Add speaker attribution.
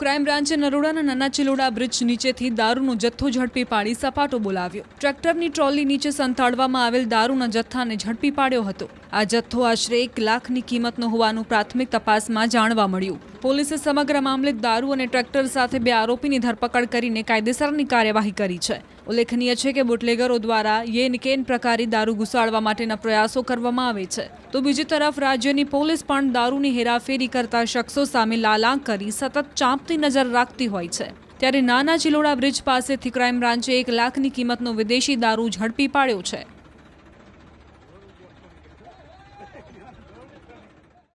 Speaker 1: crime બ્રાન્ચે નરોડાના નાના Chiloda bridge નીચેથી દારૂનો જથ્થો ઝડપી પાડી સપાટો બોલાવ્યો ટ્રેક્ટરની ટ્રોલી નીચે સંતાડવામાં આવેલ દારૂના જથ્થાને ઝડપી પાડ્યો હતો આ જથ્થો આશરે એક લાખની કિંમતનો હોવાનું પ્રાથમિક તપાસમાં જાણવા મળ્યું પોલીસે સમગ્ર મામલે દારૂ અને ટ્રેક્ટર સાથે બે આરોપીની ધરપકડ કરીને કાયદેસરની કાર્યવાહી કરી છે ઉલ્લેખનીય છે કે બુટલેગરો દ્વારા યેન કેન પ્રકારી દારૂ ઘુસાડવા માટેના પ્રયાસો કરવામાં આવે છે તો બીજી તરફ રાજ્યની પોલીસ પણ દારૂની હેરાફેરી કરતા શખ્સો સામે લાલાંક કરી સતત ચાંપતી નજર રાખતી હોય છે ત્યારે નાના ચિલોડા બ્રિજ પાસેથી ક્રાઇમ બ્રાન્ચે એક લાખની કિંમતનો વિદેશી દારૂ ઝડપી પાડ્યો છે